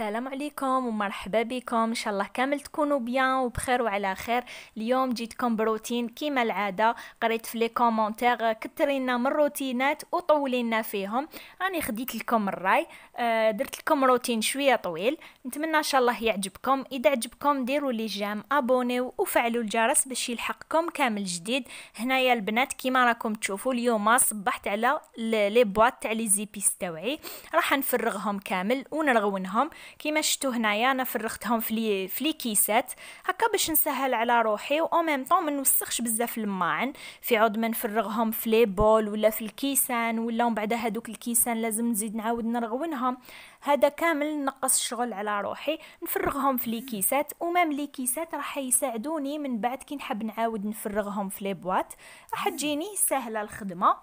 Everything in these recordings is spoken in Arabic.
السلام عليكم ومرحبا بكم ان شاء الله كامل تكونوا بيان وبخير وعلى خير اليوم جيتكم بروتين كيما العاده قريت في لي كومونتير كثرينا من الروتينات وطولينا فيهم راني خديت لكم الراي آه، درت لكم روتين شويه طويل نتمنى ان شاء الله يعجبكم اذا عجبكم ديروا لي جام ابونيو وفعلوا الجرس باش يلحقكم كامل جديد هنايا البنات كيما راكم تشوفوا اليوم صبحت على لي بواط تاع لي زيبيس تاعي راح نفرغهم كامل ونرغونهم كيما شفتوا هنايا انا فرغتهم في لي في لي كيسات هكا باش نسهل على روحي و ميم طون ما نوسخش بزاف الماعن في عود ما نفرغهم في لي بول ولا في الكيسان ولا من بعد هذوك الكيسان لازم نزيد نعاود نرغونهم هذا كامل نقص الشغل على روحي نفرغهم في لي كيسات ومام لي كيسات راح يساعدوني من بعد كي نحب نعاود نفرغهم في لي بواط راح تجيني سهله الخدمه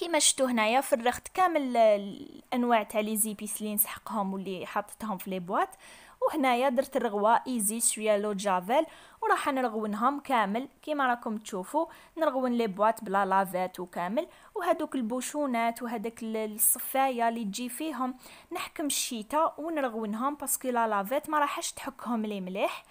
كيما شفتو هنايا فرغت كامل الانواع تاع لي زيبيس لي نسحقهم واللي حطيتهم في لي بواط وهنايا درت الرغوه ايزي شويه لو جافيل وراح نرغونهم كامل كيما راكم تشوفوا نرغون لي بواط بلا لافات وكامل وهذوك البوشونات وهذاك الصفايه اللي تجي فيهم نحكم الشتاء ونرغونهم باسكو لا لافات ما راحش تحكهم لي مليح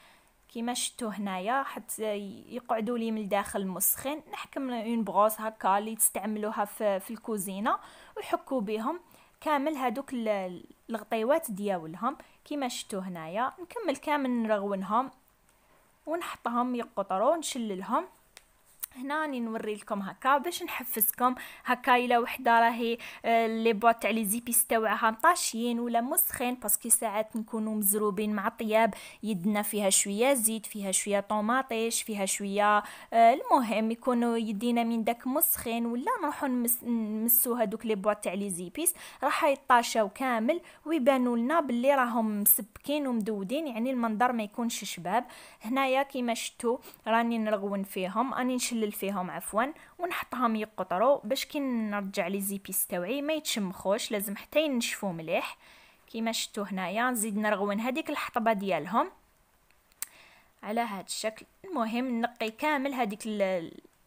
كيما شتو هنايا حتى يقعدوا لي من الداخل مسخين نحكم اون بغوص هكا اللي تستعملوها في, في الكوزينه وحكوا بهم كامل هادوك الغطيوات دياولهم كيما شتو هنايا نكمل كامل نرغونهم ونحطهم يقطرو نشللهم هنا نوري لكم هكا باش نحفزكم هكا الا وحده راهي آه، لي بواط تاع لي زيبيس تاعها مطاشيين ولا مسخين باسكو ساعات نكونوا مزروبين مع طياب يدنا فيها شويه زيت فيها شويه طوماطيش فيها شويه آه، المهم يكونوا يدينا من داك مسخين ولا نروحوا نمسو هذوك لي بواط تاع لي زيبيس راح يطاشاو كامل ويبانوا لنا باللي راهم مسبكين ومدودين يعني المنظر ما يكونش شباب هنايا كيما شفتوا راني نرغون فيهم راني نشلل نبلل فيهم عفوا ونحطهم يقطروا باش كي نرجع لي زيبيس تاوعي ما يتشمخوش لازم حتى ينشفوا مليح كيما شفتوا هنايا نزيد نرغون هذيك الحطبه ديالهم على هذا الشكل المهم نقي كامل هذيك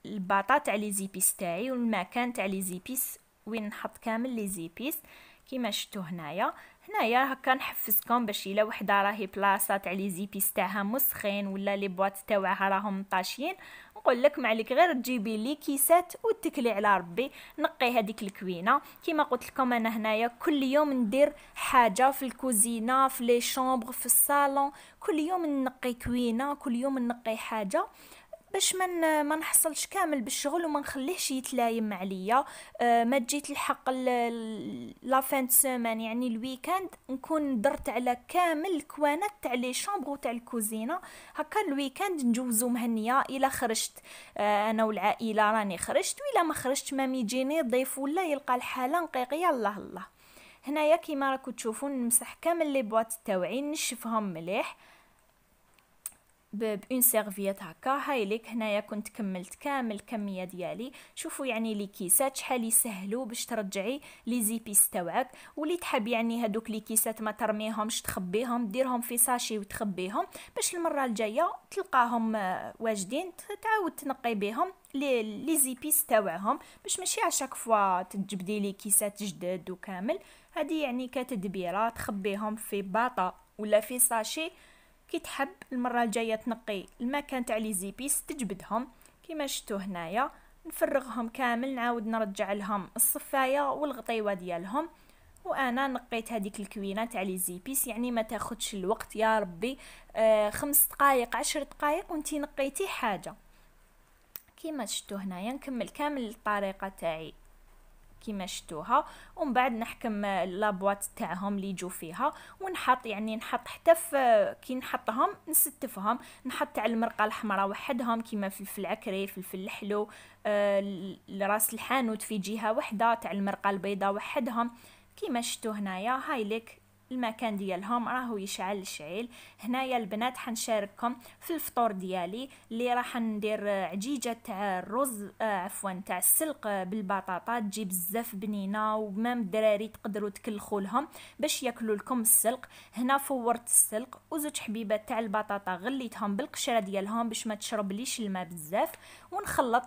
الباطا تاع لي زيبيس تاعي والمكان تاع لي زيبيس وين نحط كامل لي زيبيس كيما شفتوا هنايا هنايا هكا نحفزكم باش الا وحده راهي بلاصه تاع لي زيبيس تاعها مسخين ولا لي بواط تاعها راهم طاشين نقول لك ما عليك غير تجيبي لي كيسات وتكلي على ربي نقي هذيك الكوينه كما قلت لكم انا هنايا كل يوم ندير حاجه في الكوزينه في لي شومبر في الصالون كل يوم نقي كوينه كل يوم نقي حاجه باش ما ما نحصلش كامل بالشغل وما نخليهش يتلايم عليا أه، ما تجيت الحق لا فان سيمان يعني الويكاند نكون درت على كامل الكوانات تاع لي شامبر تاع الكوزينه هكا الويكاند نجوزو مهنيه الا خرجت أه، انا والعائله راني خرجت والا ما خرجت مامي يجيني ضيف ولا يلقى الحاله نقيقيه الله الله هنايا كيما راكو تشوفون نمسح كامل لي بواط تاوعي نشفهم مليح بون سيرفيات هكا هاي ليك هنايا كنت كملت كامل الكميه ديالي شوفوا يعني لي كيسات شحال يسهلوا باش ترجعي لي زيبيس تاوعك واللي تحب يعني هذوك لي كيسات ما ترميهمش تخبيهم ديرهم في ساشي وتخبيهم باش المره الجايه تلقاهم آه، واجدين تعاود تنقي بهم لي لي زيبيس تاوعهم باش ماشي اشاك فوا تجبدي لي كيسات جدد وكامل هذه يعني كتدبيره تخبيهم في باطا ولا في ساشي كي تحب المرة الجاية تنقي المكان تاع لي زيبيس تجبدهم كيما شتو هنايا نفرغهم كامل نعاود نرجع لهم الصفايه والغطيوه ديالهم وانا نقيت هذيك الكوينه تاع لي زيبيس يعني ما تاخدش الوقت يا ربي آه خمس دقائق عشر دقائق وانتي نقيتي حاجه كيما شتو هنايا نكمل كامل الطريقه تاعي كيما شتوها ومن بعد نحكم لابوات تاعهم اللي يجوا فيها ونحط يعني نحط حتى كي نحطهم نستفهم نحط تاع المرقه الحمراء وحدهم كيما فلفل عكري فلفل الحلو آه، راس الحانوت في جهه وحده تاع المرقه البيضاء وحدهم كيما شتو هنايا هاي لك المكان ديالهم راهو يشعل الشعيل هنايا البنات حنشارككم في الفطور ديالي اللي راح ندير عجيجه تاع الرز آه، عفوا تاع السلق بالبطاطا تجي بزاف بنينه ومام الدراري تقدروا تكلخوا لهم باش ياكلوا لكم السلق هنا فورت السلق وزوج حبيبات تاع البطاطا غليتهم بالقشره ديالهم باش ما تشرب ليش الماء بزاف ونخلط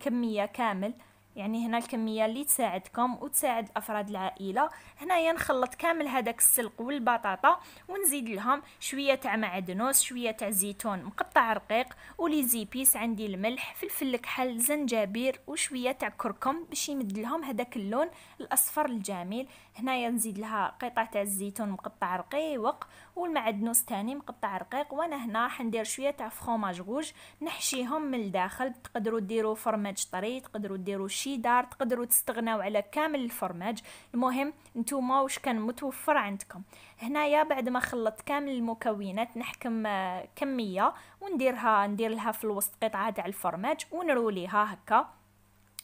كميه كامل يعني هنا الكميه اللي تساعدكم وتساعد افراد العائله هنايا نخلط كامل هذاك السلق والبطاطا ونزيد لهم شويه تاع معدنوس شويه تاع زيتون مقطع رقيق ولي زيبيس عندي الملح فلفل كحل زنجبير وشويه تاع كركم باش يمد لهم هذاك اللون الاصفر الجميل هنايا نزيد لها قطعه تاع الزيتون مقطع رقيق والمعدنوس تاني مقطع رقيق وانا هنا راح ندير شويه تاع فرماج غوج نحشيهم من الداخل تقدروا ديروا فرماج طري تقدروا ديروا شيدار تقدروا تستغناو على كامل الفرماج المهم نتوما واش كان متوفر عندكم هنايا بعد ما خلطت كامل المكونات نحكم آه، كميه ونديرها ندير لها في الوسط قطعه تاع الفرماج ونروليها هكا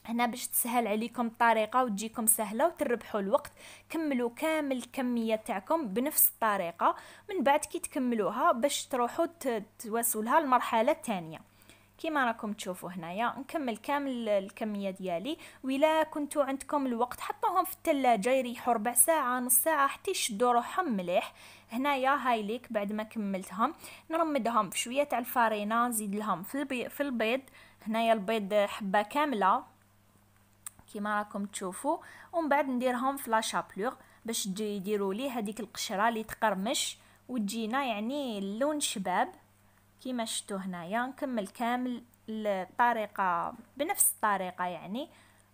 هنا باش تسهل عليكم الطريقه وتجيكم سهله وتربحوا الوقت كملوا كامل الكميه تاعكم بنفس الطريقه من بعد كي تكملوها باش تروحوا تواصلوها المرحله الثانيه كما راكم تشوفوا هنايا نكمل كامل الكميه ديالي ولا كنتو عندكم الوقت حطوهم في الثلاجه يريحوا ربع ساعه نص ساعه حتى يشدوا روحهم مليح هنايا هايليك بعد ما كملتهم نرمدهم في شويه تاع الفرينه نزيد لهم في البيض هنايا البيض حبه كامله كيما راكم تشوفوا ومن بعد نديرهم في لا شابلوغ باش يديروا لي هذيك القشره اللي تقرمش وتجينا يعني اللون شباب كيما شفتوا هنايا نكمل كامل الطريقه بنفس الطريقه يعني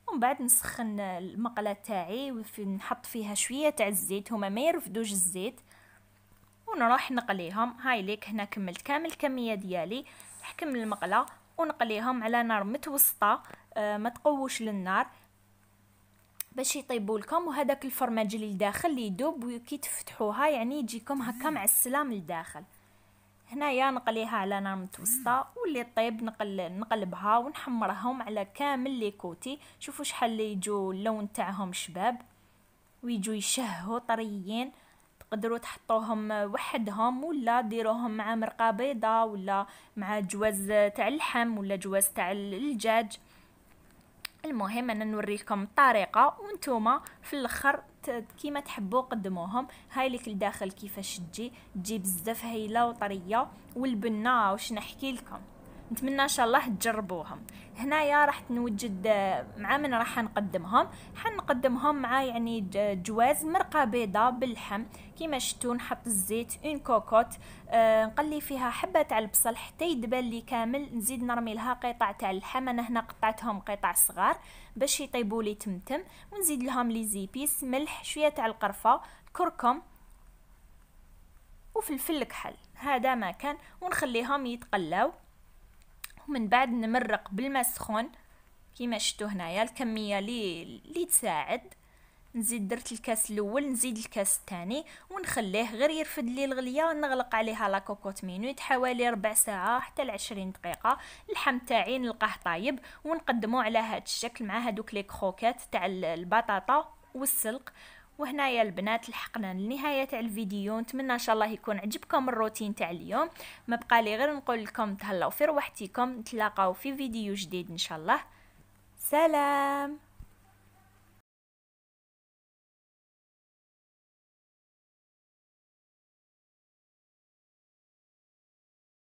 ومن بعد نسخن المقله تاعي ونحط فيها شويه تاع الزيت هما ما يرفدوش الزيت ونروح نقليهم هاي ليك هنا كملت كامل الكميه ديالي نحكم المقله ونقليهم على نار متوسطه آه ما تقوش للنار باش يطيبوا لكم وهذاك الفرماج اللي لداخل اللي يذوب وكي تفتحوها يعني يجيكم هكا مع السلام الداخل هنايا نقليها على نار متوسطه واللي طيب نقل نقلبها ونحمرهم على كامل لي كوتي شوفوا شحال اللي يجوا اللون تاعهم شباب ويجوا يشهوا طريين تقدروا تحطوهم وحدهم ولا ديروهم مع مرقه بيضاء ولا مع جواز تاع اللحم ولا جواز تاع الدجاج المهم انا نوريكم الطريقه وانتوما في الاخر كيما تحبوا قدموهم هاي لك الداخل كيفاش تجي تجي بزاف هايله وطريه والبنه واش نحكي لكم نتمنى ان شاء الله تجربوهم هنايا راح نوجد آه، مع من راح نقدمهم حنقدمهم مع يعني جواز مرقه بيضاء باللحم كيما شفتوا نحط الزيت اون كوكوت آه، نقلي فيها حبه تاع البصل حتى يدبل لي كامل نزيد نرمي لها قطع تاع اللحم انا هنا قطعتهم قطع صغار باش يطيبوا لي تمتم ونزيد لهم لي زيبيس ملح شويه تاع القرفه كركم وفلفل كحل هذا ما كان ونخليهم يتقلاو من بعد نمرق بالماء السخون كيما شفتوا هنايا الكميه لي لي تساعد نزيد درت الكاس الاول نزيد الكاس الثاني ونخليه غير يرفد لي الغليه نغلق عليها لا كوكوت مينوت حوالي ربع ساعه حتى ل 20 دقيقه اللحم تاعي نلقاه طايب ونقدمه على هذا الشكل مع هذوك لي كروكات تاع البطاطا والسلق وهنايا البنات لحقنا لنهايه تاع الفيديو نتمنى ان شاء الله يكون عجبكم الروتين تاع اليوم ما بقى لي غير نقول لكم تهلاو في رواحتكم نتلاقاو في فيديو جديد ان شاء الله سلام